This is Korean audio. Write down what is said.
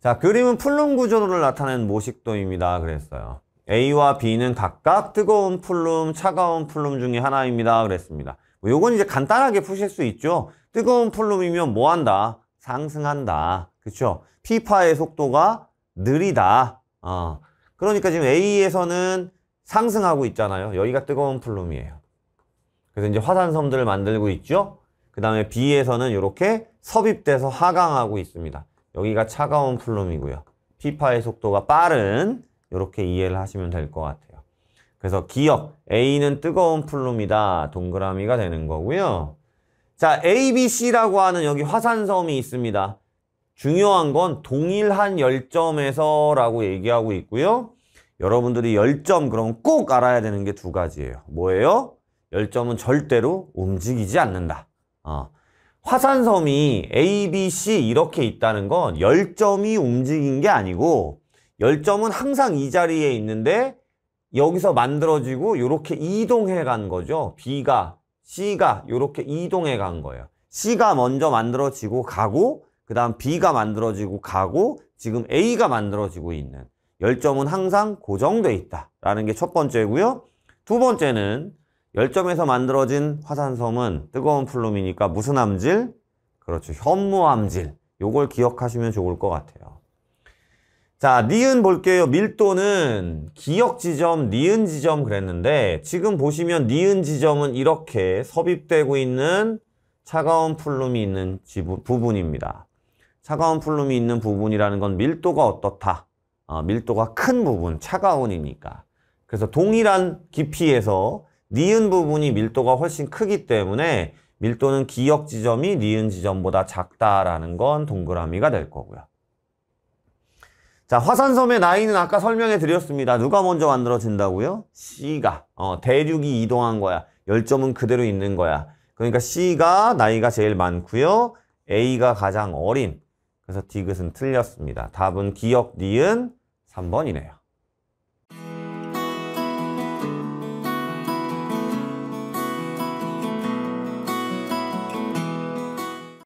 자, 그림은 풀룸 구조를 나타낸 모식도입니다. 그랬어요. A와 B는 각각 뜨거운 풀룸, 차가운 풀룸 중에 하나입니다. 그랬습니다. 뭐 요건 이제 간단하게 푸실 수 있죠. 뜨거운 풀룸이면 뭐 한다? 상승한다. 그쵸? 피파의 속도가 느리다. 어. 그러니까 지금 A에서는 상승하고 있잖아요. 여기가 뜨거운 풀룸이에요. 그래서 이제 화산섬들을 만들고 있죠. 그 다음에 B에서는 이렇게 섭입돼서 하강하고 있습니다. 여기가 차가운 플룸이고요. 피파의 속도가 빠른 이렇게 이해를 하시면 될 것 같아요. 그래서 기억 A는 뜨거운 플룸이다. 동그라미가 되는 거고요. 자, ABC라고 하는 여기 화산섬이 있습니다. 중요한 건 동일한 열점에서라고 얘기하고 있고요. 여러분들이 열점 그러면 꼭 알아야 되는 게 두 가지예요. 뭐예요? 열점은 절대로 움직이지 않는다. 어. 화산섬이 A, B, C 이렇게 있다는 건 열점이 움직인 게 아니고 열점은 항상 이 자리에 있는데 여기서 만들어지고 이렇게 이동해 간 거죠. B가, C가 이렇게 이동해 간 거예요. C가 먼저 만들어지고 가고 그 다음 B가 만들어지고 가고 지금 A가 만들어지고 있는 열점은 항상 고정돼 있다라는 게 첫 번째고요. 두 번째는 열점에서 만들어진 화산섬은 뜨거운 플룸이니까 무슨 암질? 그렇죠. 현무암질. 요걸 기억하시면 좋을 것 같아요. 자, 니은 볼게요. 밀도는 기억 지점, 니은 지점 그랬는데 지금 보시면 니은 지점은 이렇게 섭입되고 있는 차가운 플룸이 있는 지부, 부분입니다. 차가운 플룸이 있는 부분이라는 건 밀도가 어떻다. 어, 밀도가 큰 부분, 차가운이니까. 그래서 동일한 깊이에서 니은 부분이 밀도가 훨씬 크기 때문에 밀도는 기역 지점이 니은 지점보다 작다라는 건 동그라미가 될 거고요. 자, 화산섬의 나이는 아까 설명해 드렸습니다. 누가 먼저 만들어진다고요? C가. 어, 대륙이 이동한 거야. 열점은 그대로 있는 거야. 그러니까 C가 나이가 제일 많고요. A가 가장 어린. 그래서 디귿은 틀렸습니다. 답은 기역, 니은 3번이네요.